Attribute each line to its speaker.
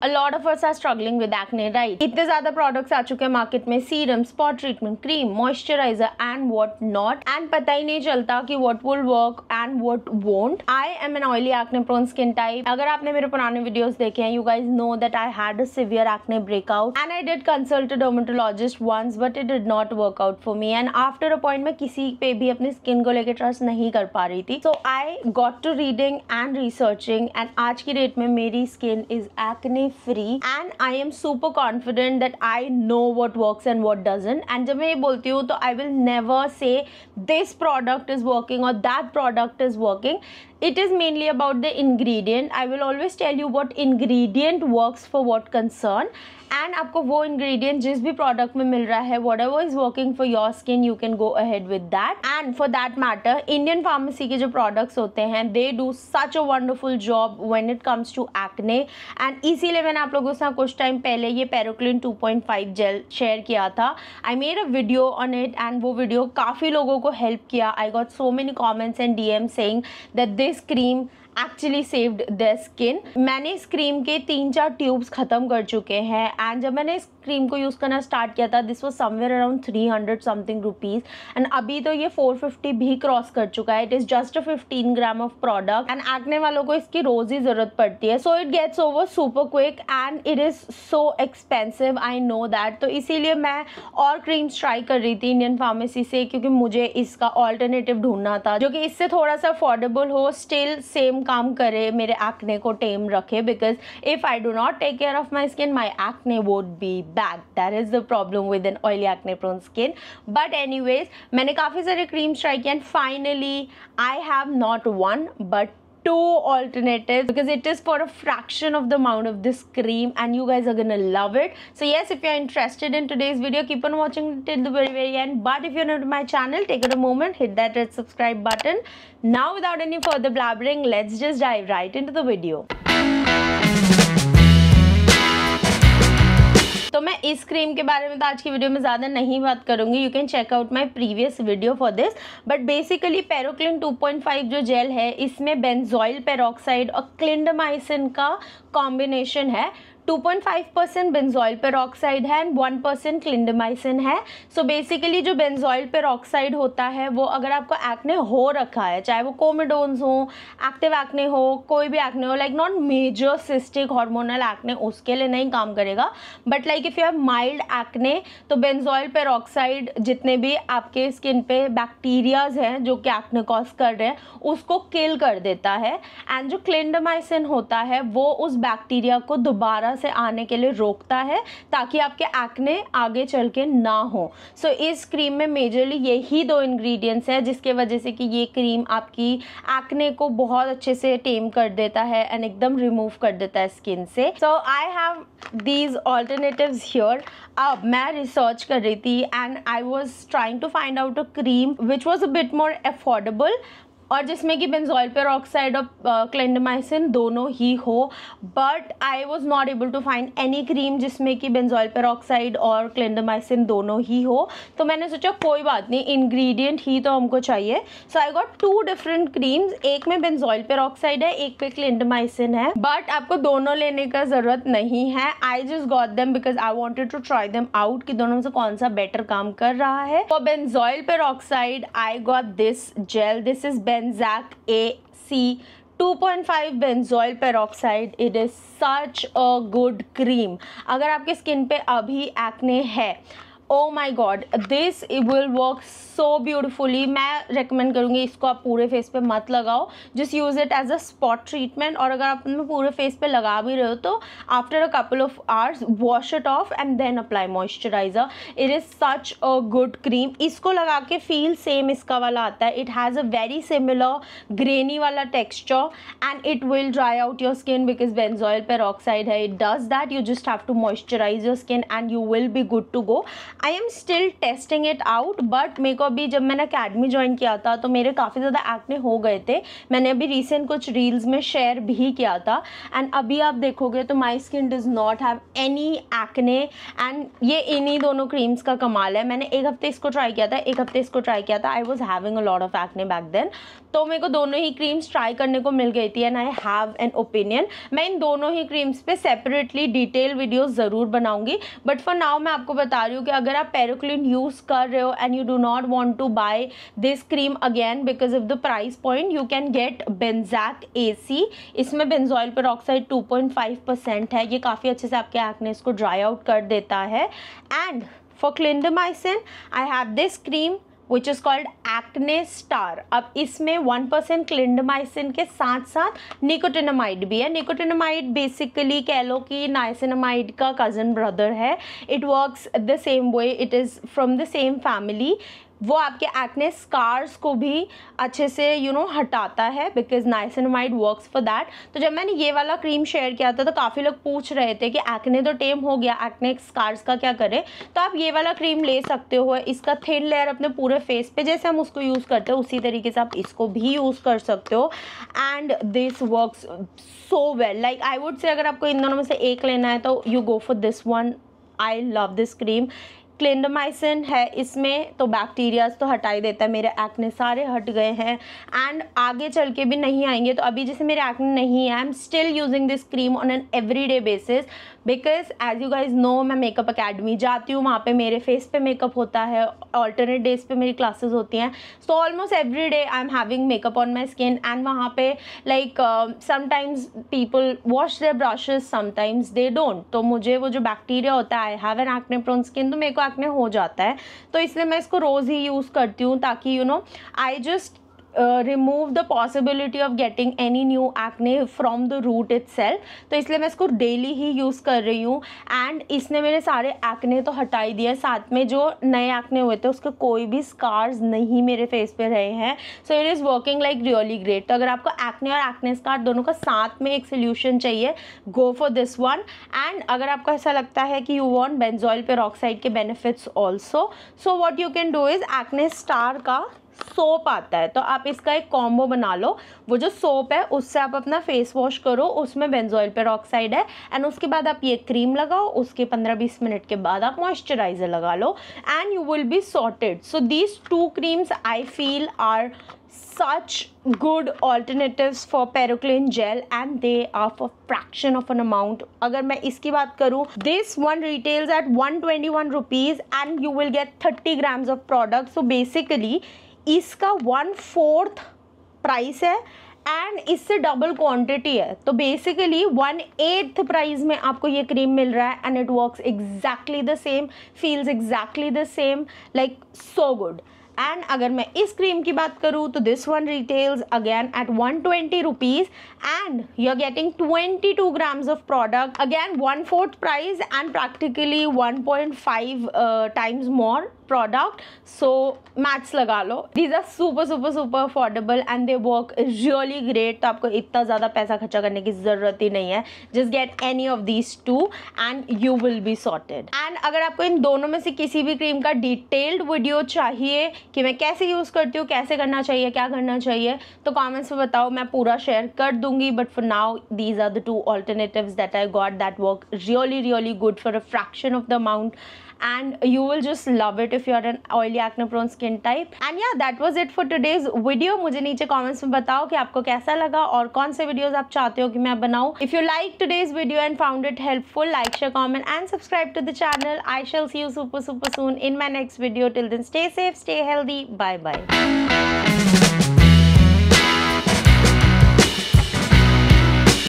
Speaker 1: A of of us are struggling with acne, इतने ज्यादा products आ चुके हैं मार्केट में serum spot treatment cream moisturiser and what not and पता ही नहीं चलता कि what will work and what won't I am an oily acne prone skin type अगर आपने मेरे पुराने वीडियोस देखे हैं you guys know that I had a severe acne breakout and I did consult dermatologist once but it did not work out for me and after a point में किसी पे भी अपनी स्किन को लेकर ट्रस्ट नहीं कर पा रही थी so I got to reading and researching and आज की डेट में मेरी skin is acne free and I am super confident that I know what works and what doesn't and when I say हूँ I will never say this product is working or that product is working it is mainly about the ingredient i will always tell you what ingredient works for what concern and आपको वो ingredient जिस भी product में मिल रहा है whatever is working for your skin you can go ahead with that and for that matter Indian pharmacy के जो प्रोडक्ट्स होते हैं they do such a wonderful job when it comes to acne and इसीलिए मैंने आप लोगों से कुछ टाइम पहले ये Peroclin two point five gel share किया था I made a video on it and वो वीडियो काफ़ी लोगों को हेल्प किया I got so many comments and D M saying that they face cream actually saved the skin मैंने इस cream के तीन चार ट्यूब्स ख़त्म कर चुके हैं एंड जब मैंने इस क्रीम को यूज़ करना स्टार्ट किया था this was somewhere around three hundred something rupees and अभी तो ये फोर फिफ्टी भी क्रॉस कर चुका है it is just a fifteen gram of product and आगने वालों को इसकी रोज़ ही ज़रूरत पड़ती है so it gets over super quick and it is so expensive I know that तो इसीलिए मैं और क्रीम्स ट्राई कर रही थी इंडियन फार्मेसी से क्योंकि मुझे इसका ऑल्टरनेटिव ढूंढना था जो कि इससे थोड़ा सा अफोर्डेबल हो स्टिल सेम काम करे मेरे एक्ने को टेम रखे because if I do not take care of my skin my acne would be bad that is the problem with an oily acne prone skin but any मैंने काफ़ी सारे creams try किए and finally I have not one but two alternatives because it is for a fraction of the amount of this cream and you guys are gonna love it so yes if you're interested in today's video keep on watching till the very very end but if you're new to my channel take it a moment hit that red subscribe button now without any further blabbering let's just dive right into the video cream के बारे में तो आज की video में ज़्यादा नहीं बात करूँगी you can check out my previous video for this but basically Peroclin 2.5 जो जेल है इसमें बेंजॉइल पेरोक्साइड और क्लिंडमाइसिन का कॉम्बिनेशन है 2.5 परसेंट बेंजॉइल पेरोक्साइड है एंड 1 परसेंट क्लिंडमाइसिन है सो so बेसिकली जो बेंजॉइल पेरोक्साइड होता है वो अगर आपको एक्ने हो रखा है चाहे वो कोमिडोन्स हो एक्टिव एक्ने हो कोई भी एक्ने हो like not major cystic hormonal acne उसके लिए नहीं काम करेगा but like if you have mild acne तो बेंजॉइल पेरोक्साइड जितने भी आपके स्किन पे बैक्टीरियाज हैं जो कि एक्ने कॉज कर रहे हैं उसको किल कर देता है एंड जो क्लिंडमाइसिन होता है वो उस बैक्टीरिया को दोबारा से आने के लिए रोकता है ताकि आपके एक्ने आगे चल के ना हो सो so, इस क्रीम में मेजरली यही दो इंग्रेडिएंट्स हैं जिसके वजह से कि ये क्रीम आपकी एक्ने को बहुत अच्छे से टेम कर देता है एंड एकदम रिमूव कर देता है स्किन से so I have these alternative here अब मैं रिसर्च कर रही थी and I was trying to find out a cream which was a bit more affordable और जिसमें कि बेंजोइल पर ऑक्साइड और क्लेंडमाइसिन uh, दोनों ही हो but I was not able to find any cream जिसमें कि बेंजोइल पर ऑक्साइड और क्लेंडमाइसिन दोनों ही हो तो मैंने सोचा कोई बात नहीं इन्ग्रीडियंट ही तो हमको चाहिए so I got two different creams एक में बेंजोइल पर ऑक्साइड है एक पे क्लेंडमाइसिन है बट आपको दोनों लेने का ज़रूरत नहीं है I just got them because I wanted to try them out कि दोनों से कौन सा बेटर काम कर रहा है for benzoyl peroxide I got this gel this is best Benzac AC 2.5 benzoyl peroxide it is such a good cream अगर आपके स्किन पे अभी एक्ने है oh my god this will work so beautifully मैं recommend करूँगी इसको आप पूरे फेस पे मत लगाओ just use it as a spot treatment और अगर आप पूरे फेस पे लगा भी रहे हो तो after a couple of hours wash it off and then apply moisturiser it is such a good cream इसको लगा के फील सेम इसका वाला आता है it has a very similar grainy वाला texture and it will dry out your skin because benzoyl peroxide है it does that you just have to moisturise your skin and you will be good to go I am still testing it out but मेरे को अभी जब मैंने academy join किया था तो मेरे काफ़ी ज़्यादा एक्ने हो गए थे मैंने अभी रिसेंट कुछ रील्स में शेयर भी किया था एंड अभी आप देखोगे तो my skin does not have any acne and ये इन्हीं दोनों क्रीम्स का कमाल है मैंने एक हफ्ते इसको ट्राई किया था एक हफ्ते इसको ट्राई किया था I was having a lot of acne back then तो मेरे को दोनों ही क्रीम्स ट्राई करने को मिल गई थी and I have an opinion मैं इन दोनों ही क्रीम्स पे सेपरेटली डिटेल वीडियो ज़रूर बनाऊंगी बट फॉर नाउ मैं आपको बता रही हूँ कि अगर अगर आप पेरोक्लिन यूज़ कर रहे हो and you do not want to buy this cream again because of the price point you can get Benzac A C इसमें benzoyl peroxide two point five percent है ये काफ़ी अच्छे से आपके एक्नेस को ड्राई आउट कर देता है and for clindamycin I have this cream which is called Acne Star अब इसमें वन परसेंट क्लिंडमाइसिन के साथ साथ निकोटिनमाइड भी है निकोटिनमाइड बेसिकली कह लो कि नाइसिनमाइड का कज़न ब्रदर है it works the same way it is from the same family वो आपके एक्ने स्कार्स को भी अच्छे से यू you नो know, हटाता है because nice and white work for that तो जब मैंने ये वाला क्रीम शेयर किया था तो काफ़ी लोग पूछ रहे थे कि एक्ने तो टेम हो गया एक्ने स्कार्स का क्या करें तो आप ये वाला क्रीम ले सकते हो इसका थिन लेयर अपने पूरे फेस पे जैसे हम उसको यूज़ करते हैं उसी तरीके से आप इसको भी यूज़ कर सकते हो and this works so well like I would say अगर आपको इन दोनों में से एक लेना है तो you go for this one I love this cream clindamycin है इसमें तो बैक्टीरियाज तो हटा ही देता है मेरे एक्ने सारे हट गए हैं एंड आगे चल के भी नहीं आएंगे तो अभी जैसे मेरे एक्ने नहीं है I am still using this cream on an every day basis because as you guys know मैं मेकअप अकेडमी जाती हूँ वहाँ पे मेरे फेस पे मेकअप होता है ऑल्टरनेट डेज पे मेरी क्लासेस होती हैं so almost every day I am having makeup on my skin and वहाँ पे like sometimes people wash their brushes sometimes they don't तो मुझे वो जो बैक्टीरिया होता है I have an acne prone skin तो मेरे को लाख में हो जाता है तो इसलिए मैं इसको रोज़ ही यूज़ करती हूँ ताकि you know I just remove the possibility of getting any new acne from the root it itself तो इसलिए मैं इसको डेली ही यूज़ कर रही हूँ एंड इसने मेरे सारे एक्ने तो हटा ही दिए साथ में जो नए एक्ने हुए थे उसके कोई भी स्कार्स नहीं मेरे फेस पे रहे हैं so it is working like really great तो अगर आपको एक्ने और एक्ने स्कार दोनों का साथ में एक सोल्यूशन चाहिए go for this one and अगर आपको ऐसा लगता है कि यू वॉन्ट बेंजॉइल पेरोक्साइड के benefits also so what you can do is Acne Star का सोप आता है तो आप इसका एक कॉम्बो बना लो वो जो सोप है उससे आप अपना फेस वॉश करो उसमें बेंजोइल पेरोक्साइड है एंड उसके बाद आप ये क्रीम लगाओ उसके पंद्रह बीस मिनट के बाद आप मॉइस्चराइजर लगा लो and you will be sorted so these two creams I feel are such good alternatives for Peroclin gel and they are for fraction of an amount अगर मैं इसकी बात करूँ this one retails at 121 rupees and you will get 30 grams of product so basically इसका one fourth price है and इससे double quantity है तो बेसिकली वन एट्थ प्राइस में आपको ये क्रीम मिल रहा है and it works exactly the same feels exactly the same like so good and अगर मैं इस क्रीम की बात करूँ तो this one retails again at one twenty rupees and you are getting twenty two grams of product again one fourth price and practically one point five times more product so much लगा लो these are super super super affordable and they work is really great तो आपको इतना ज़्यादा पैसा खर्चा करने की ज़रूरत ही नहीं है just get any of these two and you will be sorted and अगर आपको इन दोनों में से किसी भी क्रीम का डिटेल्ड वीडियो चाहिए कि मैं कैसे यूज़ करती हूँ कैसे करना चाहिए क्या करना चाहिए तो कमेंट्स में बताओ मैं पूरा शेयर कर दूंगी but for now these are the two alternative that I got that work really really good for a fraction of the amount and you will just love it if you are an oily acne prone skin type and yeah that was it for today's video मुझे नीचे comments में batao कि आपको कैसा लगा और कौन videos आप चाहते हो कि make. बनाऊँ if you like today's video and found it helpful like share comment and subscribe to the channel I shall see you super super soon in my next video till then stay safe stay healthy bye bye